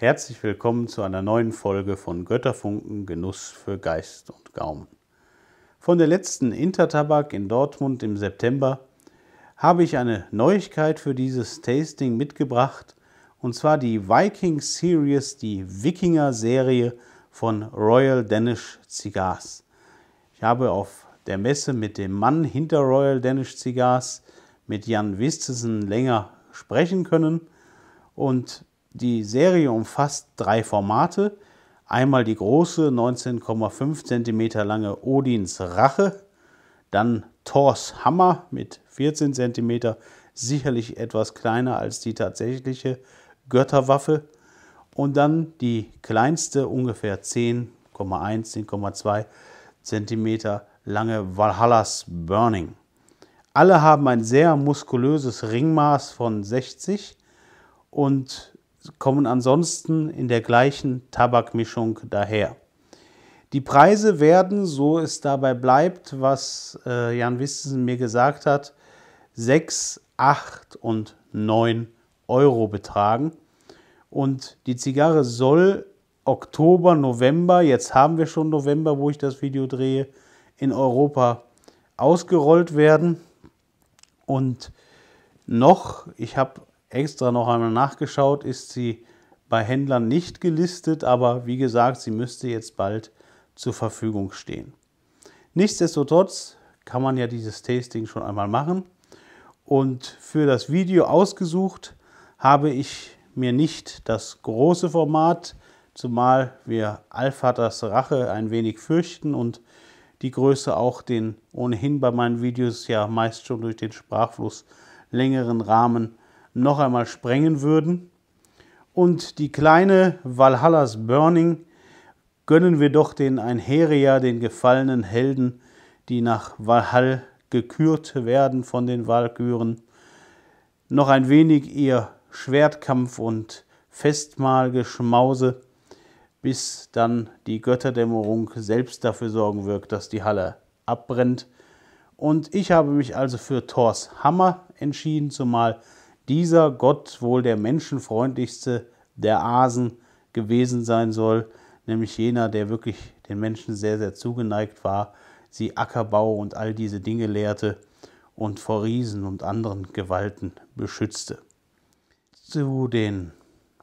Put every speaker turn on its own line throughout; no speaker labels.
Herzlich willkommen zu einer neuen Folge von Götterfunken Genuss für Geist und Gaumen. Von der letzten Intertabak in Dortmund im September habe ich eine Neuigkeit für dieses Tasting mitgebracht und zwar die Viking Series, die Wikinger Serie von Royal Danish Cigars. Ich habe auf der Messe mit dem Mann hinter Royal Danish Cigars, mit Jan Wistesen, länger sprechen können und die Serie umfasst drei Formate. Einmal die große 19,5 cm lange Odins Rache, dann Thors Hammer mit 14 cm, sicherlich etwas kleiner als die tatsächliche Götterwaffe. Und dann die kleinste, ungefähr 10,1, 10,2 cm lange Valhallas Burning. Alle haben ein sehr muskulöses Ringmaß von 60 und kommen ansonsten in der gleichen Tabakmischung daher. Die Preise werden, so es dabei bleibt, was äh, Jan Wistesen mir gesagt hat, 6, 8 und 9 Euro betragen. Und die Zigarre soll Oktober, November, jetzt haben wir schon November, wo ich das Video drehe, in Europa ausgerollt werden. Und noch, ich habe extra noch einmal nachgeschaut, ist sie bei Händlern nicht gelistet, aber wie gesagt, sie müsste jetzt bald zur Verfügung stehen. Nichtsdestotrotz kann man ja dieses Tasting schon einmal machen. Und für das Video ausgesucht habe ich mir nicht das große Format, zumal wir Alphatas Rache ein wenig fürchten und die Größe auch den ohnehin bei meinen Videos ja meist schon durch den Sprachfluss längeren Rahmen noch einmal sprengen würden. Und die kleine Valhallas Burning gönnen wir doch den Einheria, den gefallenen Helden, die nach Valhall gekürt werden von den Walküren, noch ein wenig ihr Schwertkampf und Festmahlgeschmause, bis dann die Götterdämmerung selbst dafür sorgen wirkt, dass die Halle abbrennt. Und ich habe mich also für Thors Hammer entschieden, zumal dieser Gott wohl der menschenfreundlichste der Asen gewesen sein soll, nämlich jener, der wirklich den Menschen sehr, sehr zugeneigt war, sie Ackerbau und all diese Dinge lehrte und vor Riesen und anderen Gewalten beschützte. Zu den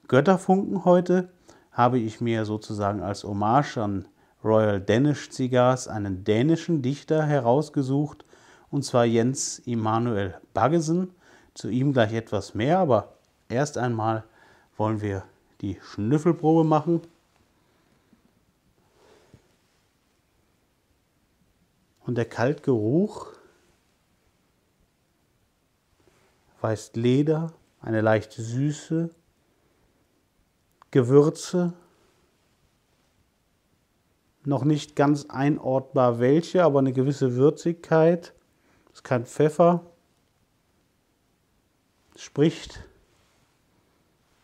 Götterfunken heute habe ich mir sozusagen als Hommage an Royal Danish Cigars einen dänischen Dichter herausgesucht, und zwar Jens Immanuel Baggesen zu ihm gleich etwas mehr, aber erst einmal wollen wir die Schnüffelprobe machen. Und der Kaltgeruch weist Leder, eine leichte Süße, Gewürze, noch nicht ganz einordbar welche, aber eine gewisse Würzigkeit. Es ist kein Pfeffer, spricht,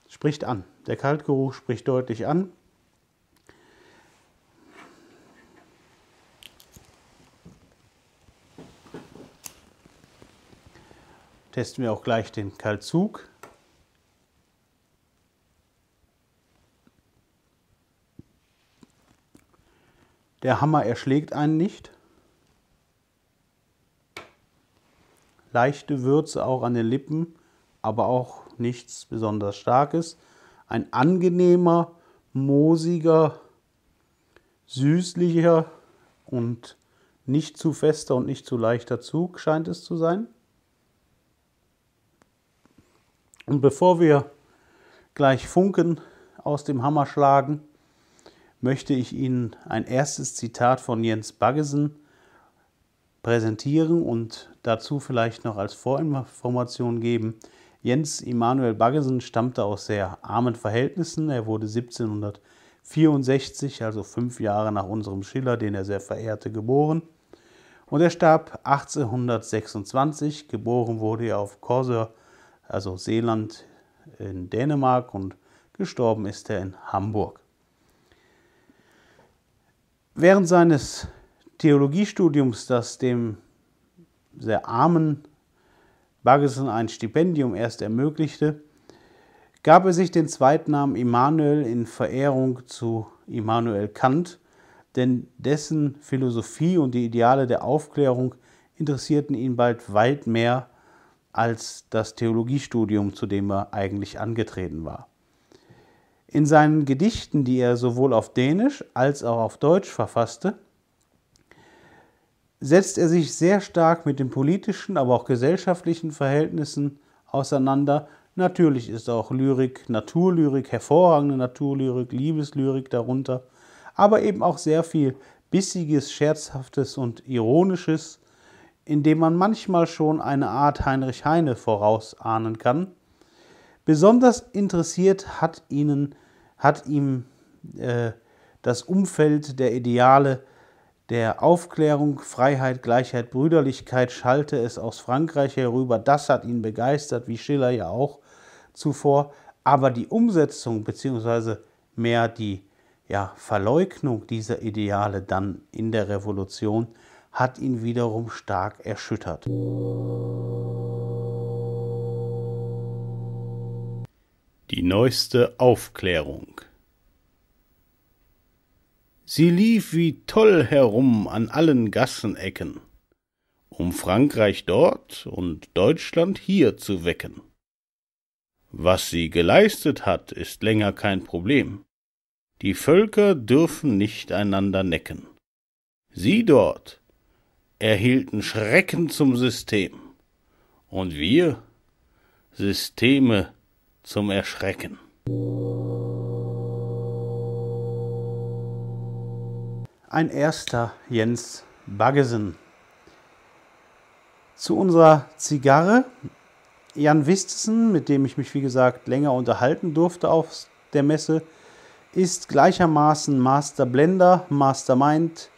spricht an. Der Kaltgeruch spricht deutlich an. Testen wir auch gleich den Kaltzug. Der Hammer erschlägt einen nicht. Leichte Würze auch an den Lippen aber auch nichts besonders Starkes. Ein angenehmer, moosiger, süßlicher und nicht zu fester und nicht zu leichter Zug scheint es zu sein. Und bevor wir gleich Funken aus dem Hammer schlagen, möchte ich Ihnen ein erstes Zitat von Jens Baggesen präsentieren und dazu vielleicht noch als Vorinformation geben. Jens Immanuel Baggesen stammte aus sehr armen Verhältnissen. Er wurde 1764, also fünf Jahre nach unserem Schiller, den er sehr verehrte, geboren. Und er starb 1826. Geboren wurde er auf Korsør, also Seeland in Dänemark, und gestorben ist er in Hamburg. Während seines Theologiestudiums, das dem sehr armen Bargeson ein Stipendium erst ermöglichte, gab er sich den Zweitnamen Immanuel in Verehrung zu Immanuel Kant, denn dessen Philosophie und die Ideale der Aufklärung interessierten ihn bald weit mehr als das Theologiestudium, zu dem er eigentlich angetreten war. In seinen Gedichten, die er sowohl auf Dänisch als auch auf Deutsch verfasste, setzt er sich sehr stark mit den politischen, aber auch gesellschaftlichen Verhältnissen auseinander. Natürlich ist auch Lyrik, Naturlyrik, hervorragende Naturlyrik, Liebeslyrik darunter, aber eben auch sehr viel bissiges, scherzhaftes und ironisches, indem man manchmal schon eine Art Heinrich Heine vorausahnen kann. Besonders interessiert hat, ihnen, hat ihm äh, das Umfeld der Ideale der Aufklärung, Freiheit, Gleichheit, Brüderlichkeit schallte es aus Frankreich herüber. Das hat ihn begeistert, wie Schiller ja auch zuvor. Aber die Umsetzung bzw. mehr die ja, Verleugnung dieser Ideale dann in der Revolution hat ihn wiederum stark erschüttert. Die neueste Aufklärung Sie lief wie toll herum an allen Gassenecken, um Frankreich dort und Deutschland hier zu wecken. Was sie geleistet hat, ist länger kein Problem. Die Völker dürfen nicht einander necken. Sie dort erhielten Schrecken zum System, und wir Systeme zum Erschrecken. ein erster Jens Baggesen. Zu unserer Zigarre. Jan Wistesen, mit dem ich mich wie gesagt länger unterhalten durfte auf der Messe, ist gleichermaßen Master Blender, Mastermind.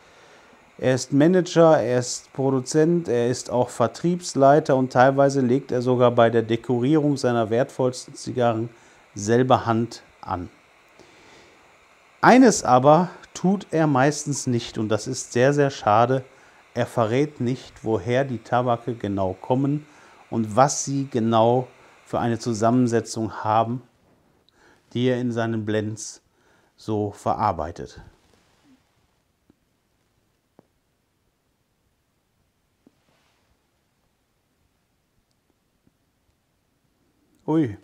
Er ist Manager, er ist Produzent, er ist auch Vertriebsleiter und teilweise legt er sogar bei der Dekorierung seiner wertvollsten Zigarren selber Hand an. Eines aber tut er meistens nicht und das ist sehr, sehr schade. Er verrät nicht, woher die Tabake genau kommen und was sie genau für eine Zusammensetzung haben, die er in seinen Blends so verarbeitet. Ui.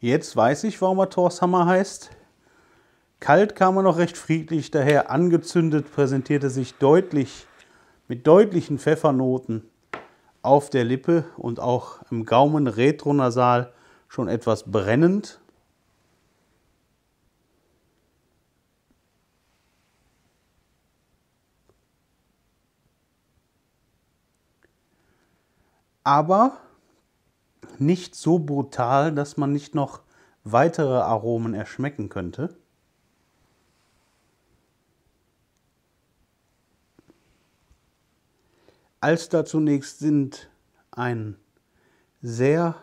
Jetzt weiß ich, warum er Thor's Hammer heißt. Kalt kam er noch recht friedlich daher, angezündet präsentierte sich deutlich mit deutlichen Pfeffernoten auf der Lippe und auch im Gaumen retronasal schon etwas brennend. Aber nicht so brutal, dass man nicht noch weitere Aromen erschmecken könnte. Alster zunächst sind ein sehr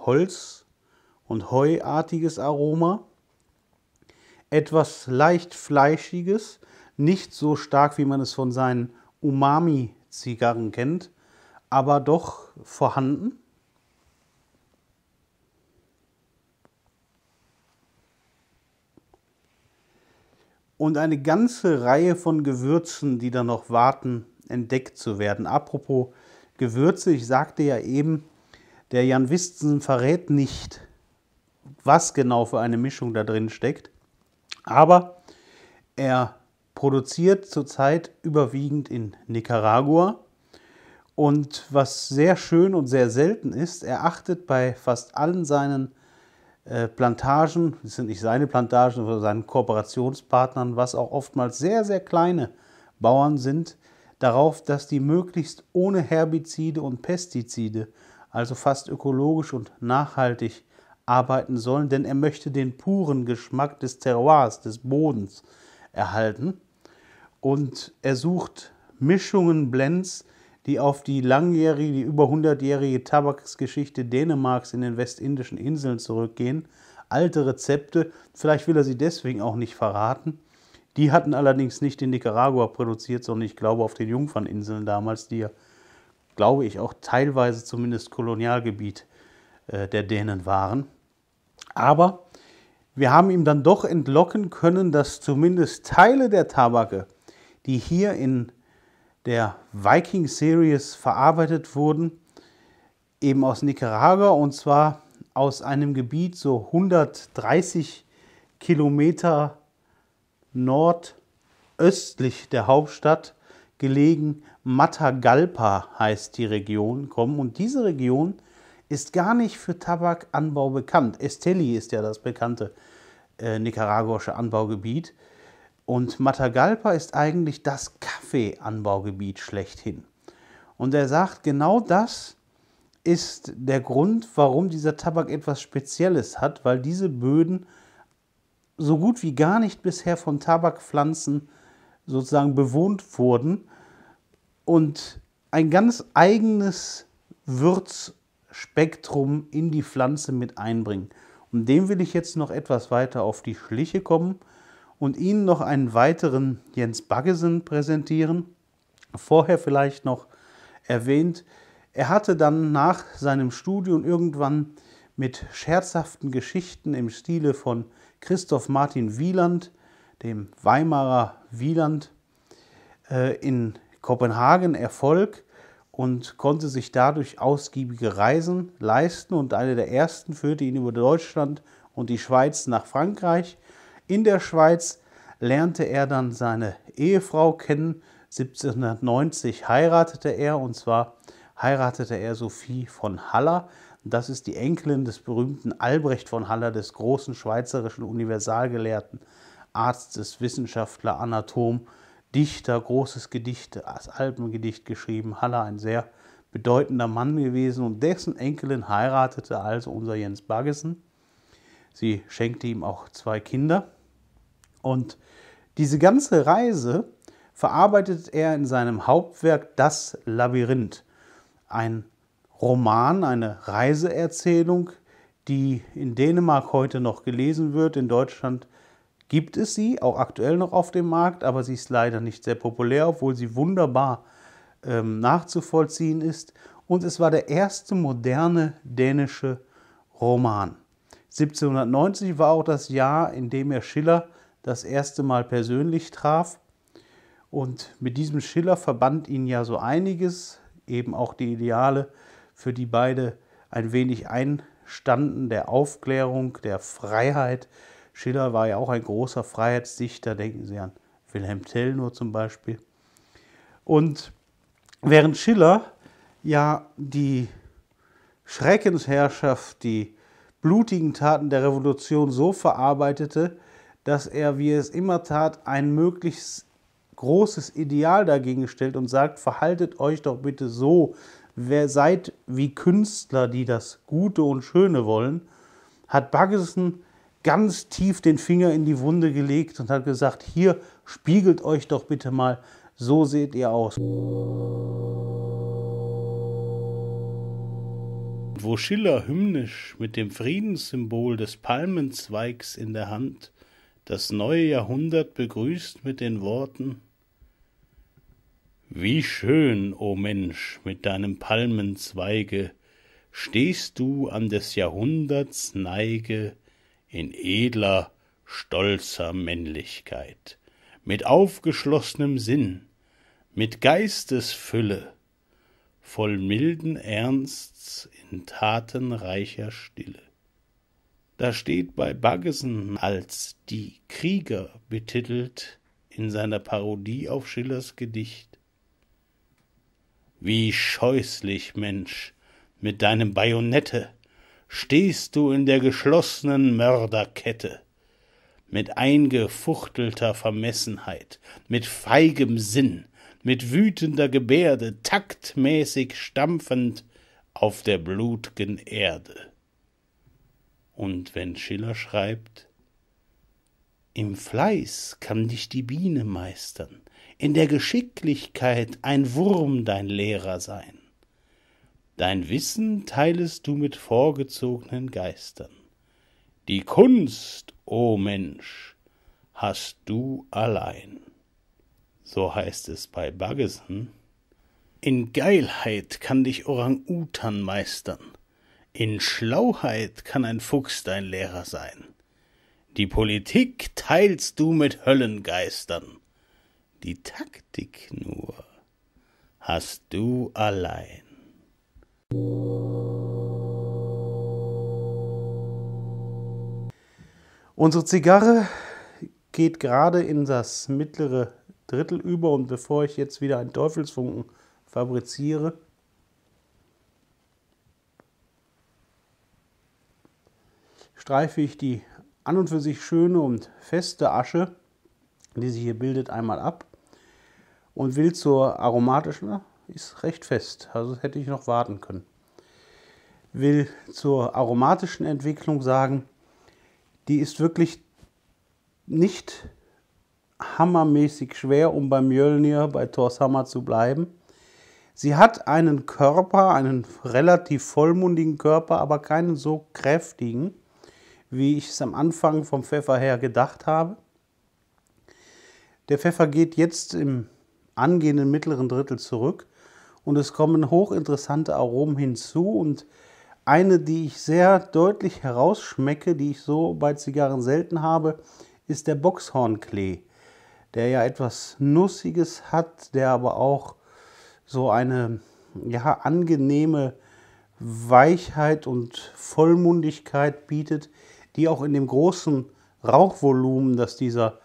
holz- und heuartiges Aroma, etwas leicht fleischiges, nicht so stark, wie man es von seinen Umami-Zigarren kennt, aber doch vorhanden. Und eine ganze Reihe von Gewürzen, die da noch warten entdeckt zu werden. Apropos Gewürze, ich sagte ja eben, der Jan Wistsen verrät nicht, was genau für eine Mischung da drin steckt, aber er produziert zurzeit überwiegend in Nicaragua. Und was sehr schön und sehr selten ist, er achtet bei fast allen seinen äh, Plantagen, das sind nicht seine Plantagen, sondern seinen Kooperationspartnern, was auch oftmals sehr, sehr kleine Bauern sind, darauf, dass die möglichst ohne Herbizide und Pestizide, also fast ökologisch und nachhaltig, arbeiten sollen, denn er möchte den puren Geschmack des Terroirs, des Bodens erhalten. Und er sucht Mischungen, Blends, die auf die langjährige, die über 100-jährige Tabaksgeschichte Dänemarks in den westindischen Inseln zurückgehen. Alte Rezepte, vielleicht will er sie deswegen auch nicht verraten. Die hatten allerdings nicht in Nicaragua produziert, sondern ich glaube auf den Jungferninseln damals, die, ja, glaube ich, auch teilweise zumindest Kolonialgebiet äh, der Dänen waren. Aber wir haben ihm dann doch entlocken können, dass zumindest Teile der Tabake, die hier in der Viking Series verarbeitet wurden, eben aus Nicaragua und zwar aus einem Gebiet so 130 Kilometer nordöstlich der Hauptstadt gelegen. Matagalpa heißt die Region, kommen. Und diese Region ist gar nicht für Tabakanbau bekannt. Esteli ist ja das bekannte äh, nicaraguische Anbaugebiet. Und Matagalpa ist eigentlich das Kaffeeanbaugebiet schlechthin. Und er sagt, genau das ist der Grund, warum dieser Tabak etwas Spezielles hat, weil diese Böden so gut wie gar nicht bisher von Tabakpflanzen sozusagen bewohnt wurden und ein ganz eigenes Würzspektrum in die Pflanze mit einbringen. Und dem will ich jetzt noch etwas weiter auf die Schliche kommen und Ihnen noch einen weiteren Jens Baggesen präsentieren. Vorher vielleicht noch erwähnt, er hatte dann nach seinem Studium irgendwann mit scherzhaften Geschichten im Stile von Christoph Martin Wieland, dem Weimarer Wieland, äh, in Kopenhagen Erfolg und konnte sich dadurch ausgiebige Reisen leisten und eine der ersten führte ihn über Deutschland und die Schweiz nach Frankreich. In der Schweiz lernte er dann seine Ehefrau kennen. 1790 heiratete er und zwar heiratete er Sophie von Haller, das ist die Enkelin des berühmten Albrecht von Haller, des großen schweizerischen Universalgelehrten, Arztes, Wissenschaftler, Anatom, Dichter, großes Gedicht, das Alpengedicht geschrieben. Haller ein sehr bedeutender Mann gewesen und dessen Enkelin heiratete also unser Jens Baggesen. Sie schenkte ihm auch zwei Kinder. Und diese ganze Reise verarbeitet er in seinem Hauptwerk Das Labyrinth, ein Roman, eine Reiseerzählung, die in Dänemark heute noch gelesen wird. In Deutschland gibt es sie, auch aktuell noch auf dem Markt, aber sie ist leider nicht sehr populär, obwohl sie wunderbar ähm, nachzuvollziehen ist. Und es war der erste moderne dänische Roman. 1790 war auch das Jahr, in dem er Schiller das erste Mal persönlich traf. Und mit diesem Schiller verband ihn ja so einiges, eben auch die Ideale für die beide ein wenig einstanden, der Aufklärung, der Freiheit. Schiller war ja auch ein großer Freiheitsdichter, denken Sie an Wilhelm Tell nur zum Beispiel. Und während Schiller ja die Schreckensherrschaft, die blutigen Taten der Revolution so verarbeitete, dass er, wie er es immer tat, ein möglichst großes Ideal dagegen stellt und sagt, verhaltet euch doch bitte so, wer seid wie Künstler, die das Gute und Schöne wollen, hat Baggesen ganz tief den Finger in die Wunde gelegt und hat gesagt, hier spiegelt euch doch bitte mal, so seht ihr aus. Wo Schiller hymnisch mit dem Friedenssymbol des Palmenzweigs in der Hand das neue Jahrhundert begrüßt mit den Worten wie schön, o oh Mensch, mit deinem Palmenzweige stehst du an des Jahrhunderts Neige in edler, stolzer Männlichkeit, mit aufgeschlossnem Sinn, mit Geistesfülle, voll milden Ernsts in tatenreicher Stille. Da steht bei Baggesen als die Krieger betitelt in seiner Parodie auf Schillers Gedicht wie scheußlich, Mensch, mit deinem Bajonette stehst du in der geschlossenen Mörderkette. Mit eingefuchtelter Vermessenheit, mit feigem Sinn, mit wütender Gebärde, taktmäßig stampfend auf der blutgen Erde. Und wenn Schiller schreibt, im Fleiß kann dich die Biene meistern, in der Geschicklichkeit ein Wurm dein Lehrer sein. Dein Wissen teilest du mit vorgezogenen Geistern. Die Kunst, o oh Mensch, hast du allein. So heißt es bei Baggesen. In Geilheit kann dich Orang-Utan meistern. In Schlauheit kann ein Fuchs dein Lehrer sein. Die Politik teilst du mit Höllengeistern die Taktik nur hast du allein. Unsere Zigarre geht gerade in das mittlere Drittel über und bevor ich jetzt wieder einen Teufelsfunken fabriziere, streife ich die an und für sich schöne und feste Asche die sich hier bildet, einmal ab und will zur aromatischen, ist recht fest, also hätte ich noch warten können. Will zur aromatischen Entwicklung sagen, die ist wirklich nicht hammermäßig schwer, um beim Mjölnir, bei Thors Hammer zu bleiben. Sie hat einen Körper, einen relativ vollmundigen Körper, aber keinen so kräftigen, wie ich es am Anfang vom Pfeffer her gedacht habe. Der Pfeffer geht jetzt im angehenden mittleren Drittel zurück und es kommen hochinteressante Aromen hinzu und eine, die ich sehr deutlich herausschmecke, die ich so bei Zigarren selten habe, ist der Boxhornklee, der ja etwas Nussiges hat, der aber auch so eine ja, angenehme Weichheit und Vollmundigkeit bietet, die auch in dem großen Rauchvolumen, das dieser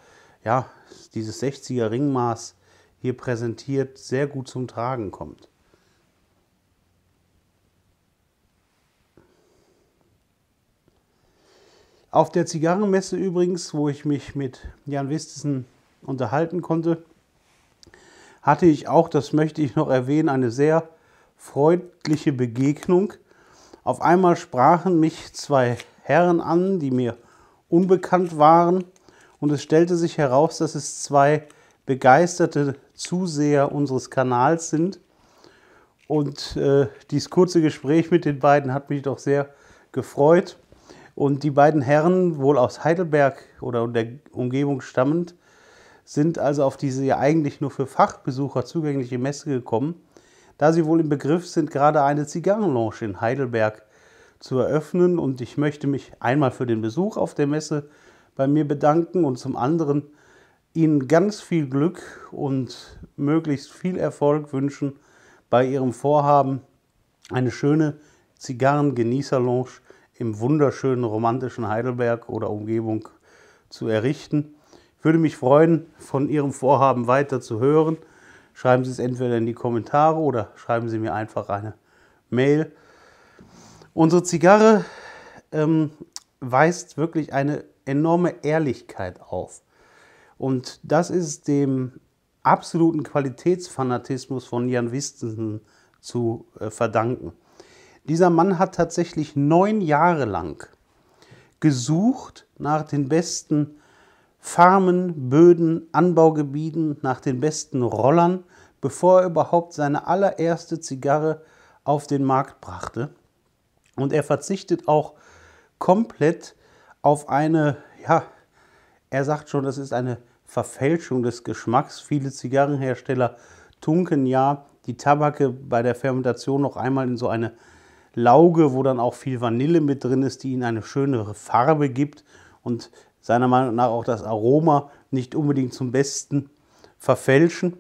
ja, dieses 60er Ringmaß hier präsentiert, sehr gut zum Tragen kommt. Auf der Zigarrenmesse übrigens, wo ich mich mit Jan Wistissen unterhalten konnte, hatte ich auch, das möchte ich noch erwähnen, eine sehr freundliche Begegnung. Auf einmal sprachen mich zwei Herren an, die mir unbekannt waren und es stellte sich heraus, dass es zwei begeisterte Zuseher unseres Kanals sind. Und äh, dieses kurze Gespräch mit den beiden hat mich doch sehr gefreut. Und die beiden Herren, wohl aus Heidelberg oder der Umgebung stammend, sind also auf diese ja eigentlich nur für Fachbesucher zugängliche Messe gekommen, da sie wohl im Begriff sind, gerade eine Zigarrenlounge in Heidelberg zu eröffnen. Und ich möchte mich einmal für den Besuch auf der Messe bei mir bedanken und zum anderen Ihnen ganz viel Glück und möglichst viel Erfolg wünschen bei Ihrem Vorhaben, eine schöne Zigarrengenießerlounge im wunderschönen romantischen Heidelberg oder Umgebung zu errichten. Ich würde mich freuen, von Ihrem Vorhaben weiter zu hören. Schreiben Sie es entweder in die Kommentare oder schreiben Sie mir einfach eine Mail. Unsere Zigarre ähm, weist wirklich eine enorme Ehrlichkeit auf. Und das ist dem absoluten Qualitätsfanatismus von Jan Wistensen zu äh, verdanken. Dieser Mann hat tatsächlich neun Jahre lang gesucht nach den besten Farmen, Böden, Anbaugebieten, nach den besten Rollern, bevor er überhaupt seine allererste Zigarre auf den Markt brachte. Und er verzichtet auch komplett auf eine, ja, er sagt schon, das ist eine Verfälschung des Geschmacks. Viele Zigarrenhersteller tunken ja die Tabake bei der Fermentation noch einmal in so eine Lauge, wo dann auch viel Vanille mit drin ist, die ihnen eine schönere Farbe gibt und seiner Meinung nach auch das Aroma nicht unbedingt zum Besten verfälschen.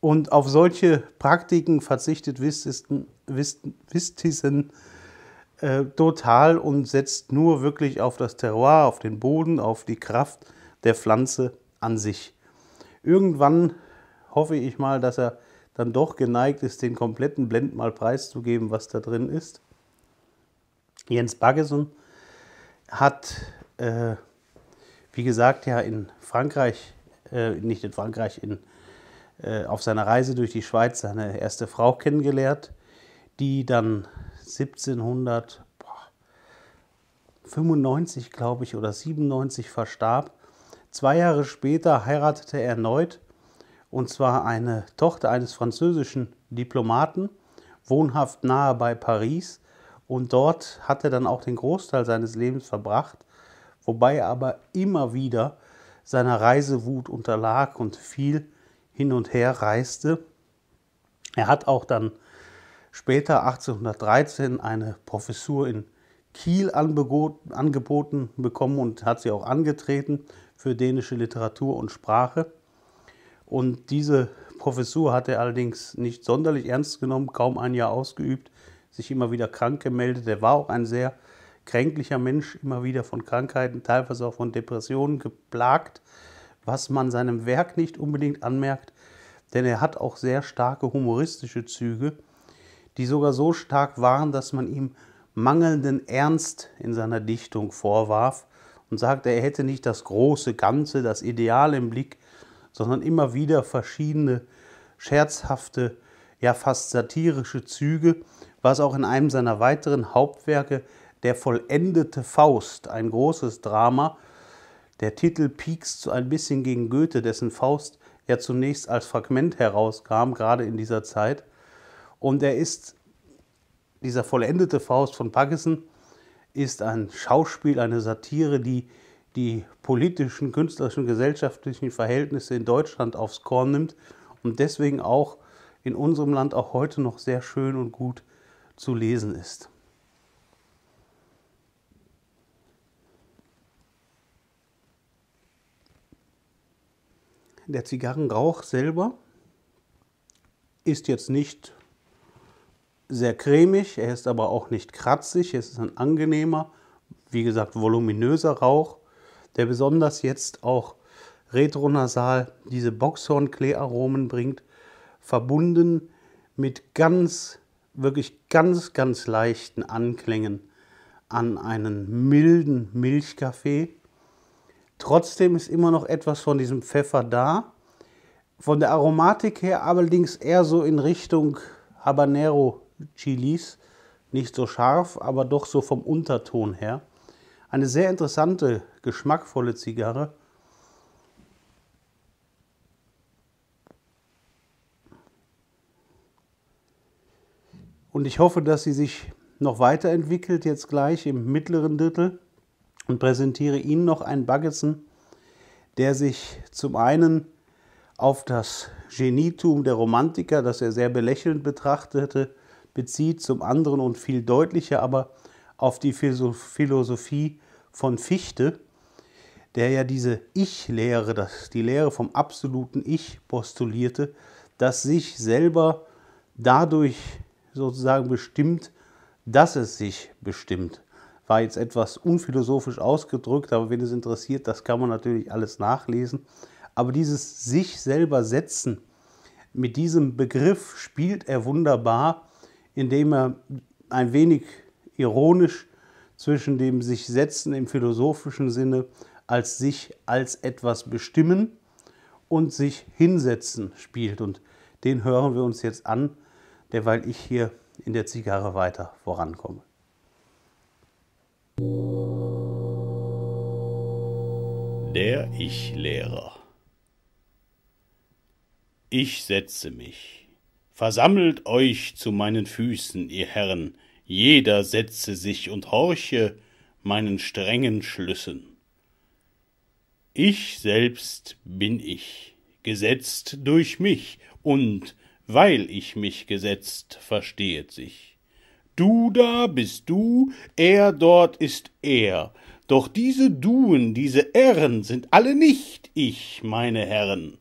Und auf solche Praktiken verzichtet Wistissen, Wistissen äh, total und setzt nur wirklich auf das Terroir, auf den Boden, auf die Kraft der Pflanze an sich. Irgendwann hoffe ich mal, dass er dann doch geneigt ist, den kompletten Blend mal preiszugeben, was da drin ist. Jens Baggeson hat, äh, wie gesagt, ja in Frankreich, äh, nicht in Frankreich, in, äh, auf seiner Reise durch die Schweiz seine erste Frau kennengelernt, die dann 1795, glaube ich, oder 97 verstarb. Zwei Jahre später heiratete er erneut, und zwar eine Tochter eines französischen Diplomaten, wohnhaft nahe bei Paris. Und dort hat er dann auch den Großteil seines Lebens verbracht, wobei er aber immer wieder seiner Reisewut unterlag und viel hin und her reiste. Er hat auch dann später 1813 eine Professur in Kiel angeboten bekommen und hat sie auch angetreten für dänische Literatur und Sprache. Und diese Professur hat er allerdings nicht sonderlich ernst genommen, kaum ein Jahr ausgeübt, sich immer wieder krank gemeldet. Er war auch ein sehr kränklicher Mensch, immer wieder von Krankheiten, teilweise auch von Depressionen geplagt, was man seinem Werk nicht unbedingt anmerkt, denn er hat auch sehr starke humoristische Züge die sogar so stark waren, dass man ihm mangelnden Ernst in seiner Dichtung vorwarf und sagte, er hätte nicht das große Ganze, das Ideal im Blick, sondern immer wieder verschiedene scherzhafte, ja fast satirische Züge, was auch in einem seiner weiteren Hauptwerke Der vollendete Faust, ein großes Drama, der Titel piekst so ein bisschen gegen Goethe, dessen Faust ja zunächst als Fragment herauskam, gerade in dieser Zeit, und er ist, dieser vollendete Faust von Parkinson, ist ein Schauspiel, eine Satire, die die politischen, künstlerischen, gesellschaftlichen Verhältnisse in Deutschland aufs Korn nimmt und deswegen auch in unserem Land auch heute noch sehr schön und gut zu lesen ist. Der Zigarrenrauch selber ist jetzt nicht sehr cremig, er ist aber auch nicht kratzig, es ist ein angenehmer, wie gesagt, voluminöser Rauch, der besonders jetzt auch retronasal diese Boxhorn-Kleearomen bringt, verbunden mit ganz, wirklich ganz, ganz leichten Anklängen an einen milden Milchkaffee. Trotzdem ist immer noch etwas von diesem Pfeffer da. Von der Aromatik her allerdings eher so in Richtung Habanero Chilis, nicht so scharf, aber doch so vom Unterton her. Eine sehr interessante, geschmackvolle Zigarre. Und ich hoffe, dass sie sich noch weiterentwickelt, jetzt gleich im mittleren Drittel. Und präsentiere Ihnen noch einen Baggetzen, der sich zum einen auf das Genietum der Romantiker, das er sehr belächelnd betrachtete, bezieht, zum anderen und viel deutlicher aber auf die Philosophie von Fichte, der ja diese Ich-Lehre, die Lehre vom absoluten Ich postulierte, das sich selber dadurch sozusagen bestimmt, dass es sich bestimmt. War jetzt etwas unphilosophisch ausgedrückt, aber wenn es interessiert, das kann man natürlich alles nachlesen. Aber dieses sich selber setzen, mit diesem Begriff spielt er wunderbar indem er ein wenig ironisch zwischen dem sich setzen im philosophischen Sinne als sich als etwas bestimmen und sich hinsetzen spielt. Und den hören wir uns jetzt an, derweil ich hier in der Zigarre weiter vorankomme. Der Ich-Lehrer. Ich setze mich. Versammelt euch zu meinen Füßen, ihr Herren, jeder setze sich und horche meinen strengen Schlüssen. Ich selbst bin ich, gesetzt durch mich, und weil ich mich gesetzt, verstehet sich. Du da bist du, er dort ist er, doch diese Duen, diese Ehren sind alle nicht ich, meine Herren.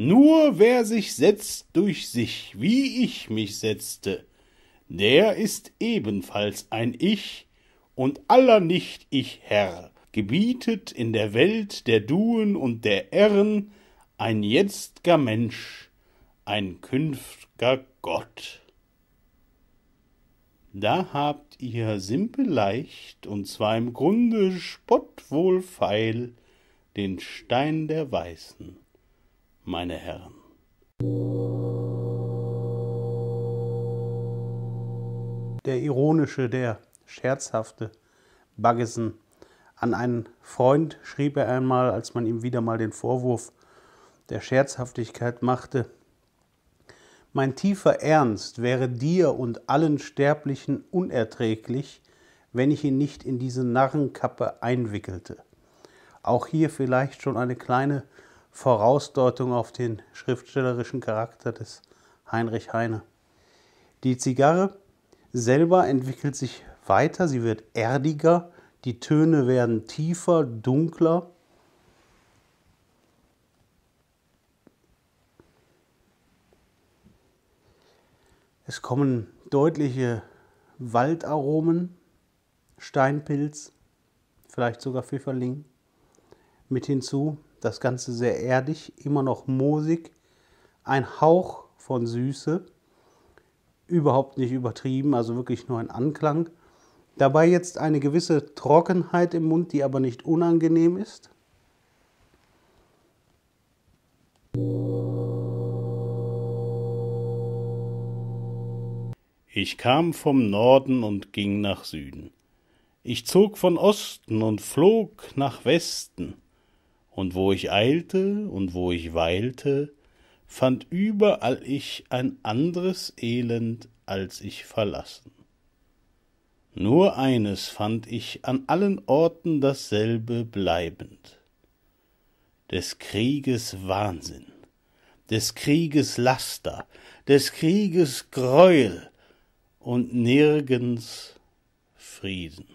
Nur wer sich setzt durch sich, wie ich mich setzte, der ist ebenfalls ein Ich und aller nicht Ich Herr, gebietet in der Welt der Duen und der Erren ein jetztger Mensch, ein künftger Gott. Da habt ihr simpel leicht und zwar im Grunde spottwohlfeil den Stein der Weißen meine Herren. Der ironische, der scherzhafte Baggesen. An einen Freund schrieb er einmal, als man ihm wieder mal den Vorwurf der Scherzhaftigkeit machte, mein tiefer Ernst wäre dir und allen Sterblichen unerträglich, wenn ich ihn nicht in diese Narrenkappe einwickelte. Auch hier vielleicht schon eine kleine Vorausdeutung auf den schriftstellerischen Charakter des Heinrich Heine. Die Zigarre selber entwickelt sich weiter, sie wird erdiger, die Töne werden tiefer, dunkler. Es kommen deutliche Waldaromen, Steinpilz, vielleicht sogar Pfifferling mit hinzu das Ganze sehr erdig, immer noch moosig, ein Hauch von Süße, überhaupt nicht übertrieben, also wirklich nur ein Anklang. Dabei jetzt eine gewisse Trockenheit im Mund, die aber nicht unangenehm ist. Ich kam vom Norden und ging nach Süden. Ich zog von Osten und flog nach Westen und wo ich eilte und wo ich weilte, fand überall ich ein andres Elend, als ich verlassen. Nur eines fand ich an allen Orten dasselbe bleibend des Krieges Wahnsinn, des Krieges Laster, des Krieges Greuel und nirgends Frieden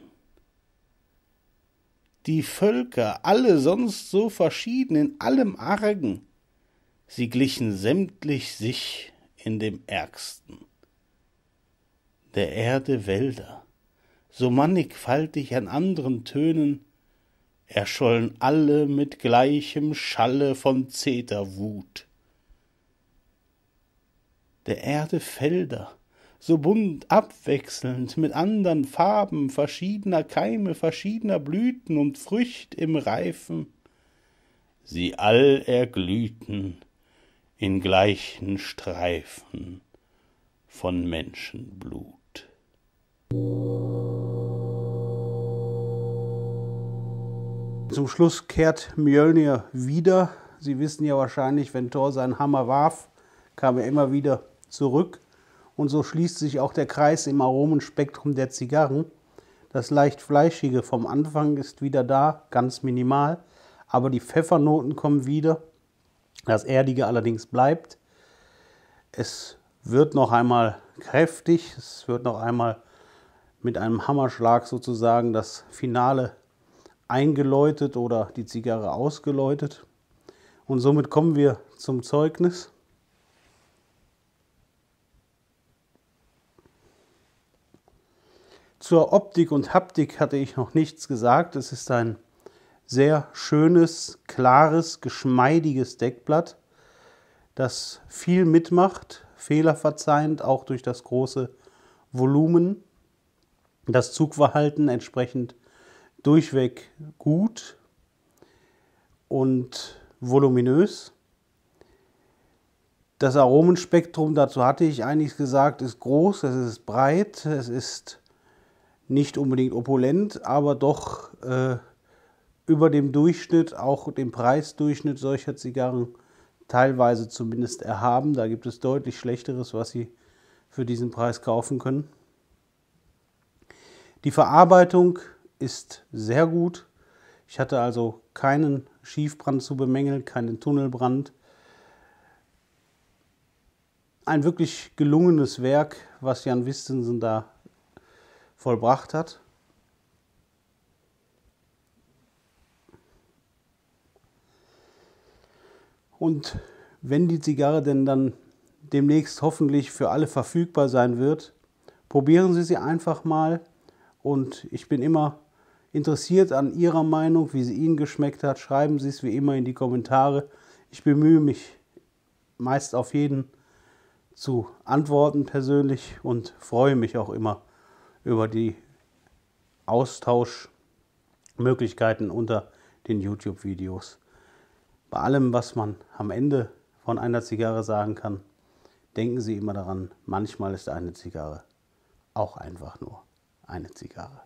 die Völker, alle sonst so verschieden in allem Argen, sie glichen sämtlich sich in dem Ärgsten. Der Erde Wälder, so mannigfaltig an anderen Tönen, erschollen alle mit gleichem Schalle von Zeterwut. Der Erde Felder, so bunt abwechselnd, mit andern Farben verschiedener Keime, verschiedener Blüten und Frücht im Reifen. Sie all erglühten in gleichen Streifen von Menschenblut. Zum Schluss kehrt Mjölnir wieder. Sie wissen ja wahrscheinlich, wenn Thor seinen Hammer warf, kam er immer wieder zurück und so schließt sich auch der Kreis im Aromenspektrum der Zigarren. Das leicht fleischige vom Anfang ist wieder da, ganz minimal, aber die Pfeffernoten kommen wieder, das erdige allerdings bleibt. Es wird noch einmal kräftig, es wird noch einmal mit einem Hammerschlag sozusagen das Finale eingeläutet oder die Zigarre ausgeläutet. Und somit kommen wir zum Zeugnis. Zur Optik und Haptik hatte ich noch nichts gesagt. Es ist ein sehr schönes, klares, geschmeidiges Deckblatt, das viel mitmacht, fehlerverzeihend, auch durch das große Volumen. Das Zugverhalten entsprechend durchweg gut und voluminös. Das Aromenspektrum, dazu hatte ich eigentlich gesagt, ist groß, es ist breit, es ist nicht unbedingt opulent, aber doch äh, über dem Durchschnitt, auch dem Preisdurchschnitt solcher Zigarren teilweise zumindest erhaben. Da gibt es deutlich Schlechteres, was Sie für diesen Preis kaufen können. Die Verarbeitung ist sehr gut. Ich hatte also keinen Schiefbrand zu bemängeln, keinen Tunnelbrand. Ein wirklich gelungenes Werk, was Jan Wistensen da vollbracht hat. Und wenn die Zigarre denn dann demnächst hoffentlich für alle verfügbar sein wird, probieren Sie sie einfach mal und ich bin immer interessiert an Ihrer Meinung, wie sie Ihnen geschmeckt hat. Schreiben Sie es wie immer in die Kommentare. Ich bemühe mich meist auf jeden zu antworten persönlich und freue mich auch immer über die Austauschmöglichkeiten unter den YouTube-Videos. Bei allem, was man am Ende von einer Zigarre sagen kann, denken Sie immer daran, manchmal ist eine Zigarre auch einfach nur eine Zigarre.